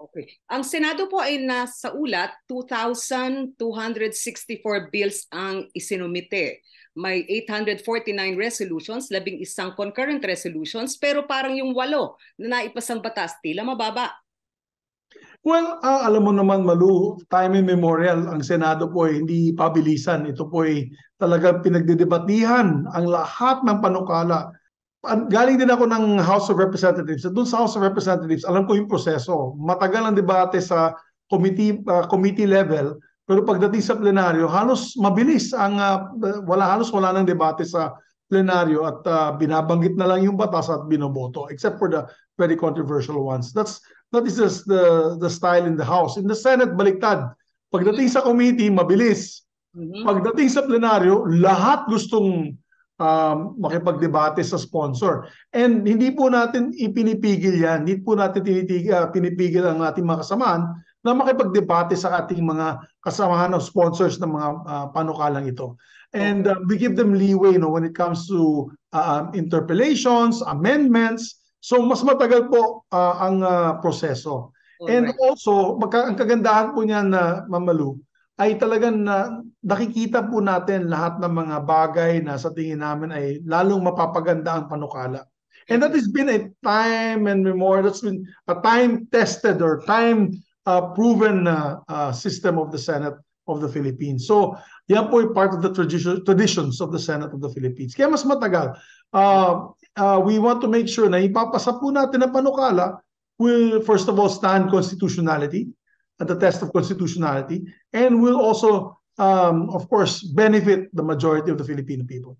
Okay. Ang Senado po ay nasa ulat, 2,264 bills ang isinumite. May 849 resolutions, labing isang concurrent resolutions, pero parang yung walo na naipasang batas, tila mababa. Well, uh, alam mo naman Malu, time immemorial ang Senado po ay hindi pabilisan. Ito po ay talagang pinagdidebatihan ang lahat ng panukala galing din ako ng House of Representatives. Doon sa House of Representatives, alam ko yung proseso. Matagal ang debate sa committee uh, committee level, pero pagdating sa plenaryo, halos mabilis ang uh, wala halos wala nang debate sa plenaryo at uh, binabanggit na lang yung batas at binoboto except for the very controversial ones. That's that is just the the style in the House. In the Senate baliktad. Pagdating sa committee, mabilis. Mm-hmm. Pagdating sa plenaryo, lahat gustong um, makipagdebate sa sponsor. And hindi po natin ipinipigil yan, hindi po natin tinitig, uh, ah, pinipigil ang ating mga kasamahan na makipagdebate sa ating mga kasamahan ng sponsors ng mga uh, panukalang ito. And uh, we give them leeway you know, when it comes to uh, interpellations, amendments. So mas matagal po uh, ang uh, proseso. Alright. And also, magka- ang kagandahan po niyan na uh, mamalu, ay talagang na, nakikita po natin lahat ng mga bagay na sa tingin namin ay lalong mapapaganda ang panukala. And that has been a time and memorial, that's been a time-tested or time-proven uh, uh, uh, system of the Senate of the Philippines. So, yan po ay part of the tradition, traditions of the Senate of the Philippines. Kaya mas matagal. Uh, uh, we want to make sure na ipapasa po natin ang panukala will, first of all, stand constitutionality the test of constitutionality and will also, um, of course, benefit the majority of the Filipino people.